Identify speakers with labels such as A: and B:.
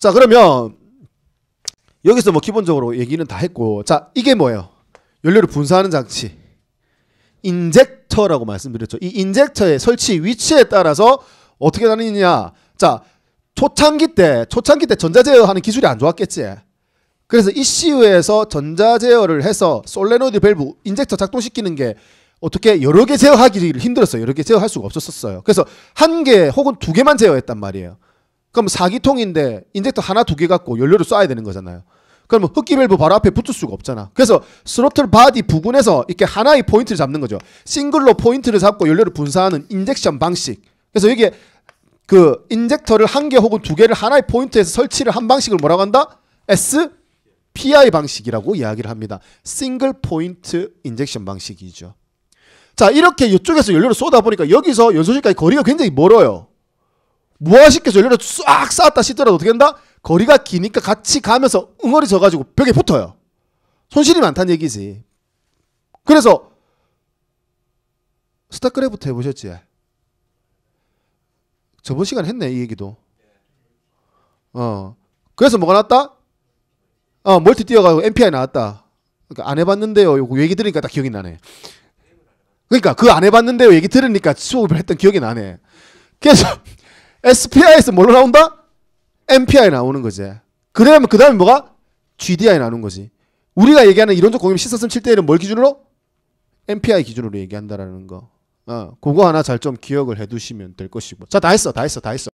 A: 자 그러면 여기서 뭐 기본적으로 얘기는 다 했고 자 이게 뭐예요? 연료를 분사하는 장치 인젝터라고 말씀드렸죠. 이 인젝터의 설치 위치에 따라서 어떻게 다니느냐. 자 초창기 때 초창기 때 전자제어하는 기술이 안 좋았겠지. 그래서 ECU에서 전자제어를 해서 솔레노이드 밸브 인젝터 작동시키는 게 어떻게 여러 개 제어하기를 힘들었어요. 여러 개 제어할 수가 없었어요. 그래서 한 개 혹은 두 개만 제어했단 말이에요. 그럼 4기통인데 인젝터 하나 두 개 갖고 연료를 쏴야 되는 거잖아요. 그러면 흡기 밸브 바로 앞에 붙을 수가 없잖아. 그래서 스로틀 바디 부근에서 이렇게 하나의 포인트를 잡는 거죠. 싱글로 포인트를 잡고 연료를 분사하는 인젝션 방식. 그래서 이게 그 인젝터를 한 개 혹은 두 개를 하나의 포인트에서 설치를 한 방식을 뭐라고 한다? SPI 방식이라고 이야기를 합니다. 싱글 포인트 인젝션 방식이죠. 자 이렇게 이쪽에서 연료를 쏟아 보니까 여기서 연소실까지 거리가 굉장히 멀어요. 무화시켜서 연료를 싹 쌓았다 씻더라도 어떻게 된다? 거리가 기니까 같이 가면서 응어리 져가지고 벽에 붙어요. 손실이 많다는 얘기지. 그래서 스타크래프트 해보셨지? 저번 시간 에 했네 이 얘기도. 어. 그래서 뭐가 나왔다? 어 멀티 뛰어가고 MPI 나왔다. 그러니까 안 해봤는데요. 이거 얘기 들으니까 다 기억이 나네. 그러니까 그 안 해봤는데요. 얘기 들으니까 수업을 했던 기억이 나네. 그래서 SPI에서 뭘로 나온다? MPI 나오는 거지. 그러면 그 다음에 뭐가? GDI 나오는 거지. 우리가 얘기하는 이론적 공임 시사선 칠 때에는 뭘 기준으로? MPI 기준으로 얘기한다라는 거. 어, 그거 하나 잘 좀 기억을 해두시면 될 것이고. 자, 다 했어, 다 했어, 다 했어.